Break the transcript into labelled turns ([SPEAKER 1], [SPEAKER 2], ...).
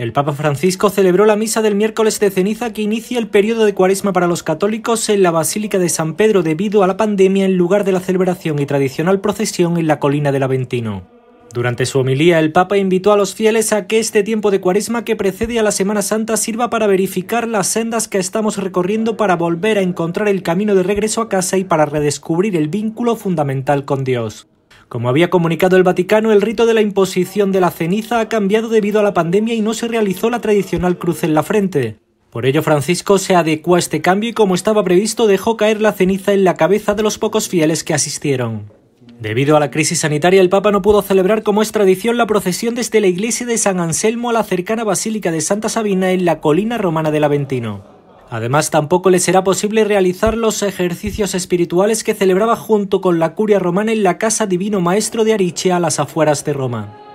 [SPEAKER 1] El Papa Francisco celebró la misa del miércoles de ceniza que inicia el periodo de cuaresma para los católicos en la Basílica de San Pedro debido a la pandemia en lugar de la celebración y tradicional procesión en la colina del Aventino. Durante su homilía, el Papa invitó a los fieles a que este tiempo de cuaresma que precede a la Semana Santa sirva para verificar las sendas que estamos recorriendo para volver a encontrar el camino de regreso a casa y para redescubrir el vínculo fundamental con Dios. Como había comunicado el Vaticano, el rito de la imposición de la ceniza ha cambiado debido a la pandemia y no se realizó la tradicional cruz en la frente. Por ello, Francisco se adecuó a este cambio y, como estaba previsto, dejó caer la ceniza en la cabeza de los pocos fieles que asistieron. Debido a la crisis sanitaria, el Papa no pudo celebrar como es tradición la procesión desde la iglesia de San Anselmo a la cercana Basílica de Santa Sabina en la colina romana del Aventino. Además, tampoco le será posible realizar los ejercicios espirituales que celebraba junto con la curia romana en la Casa Divino Maestro de Arichea a las afueras de Roma.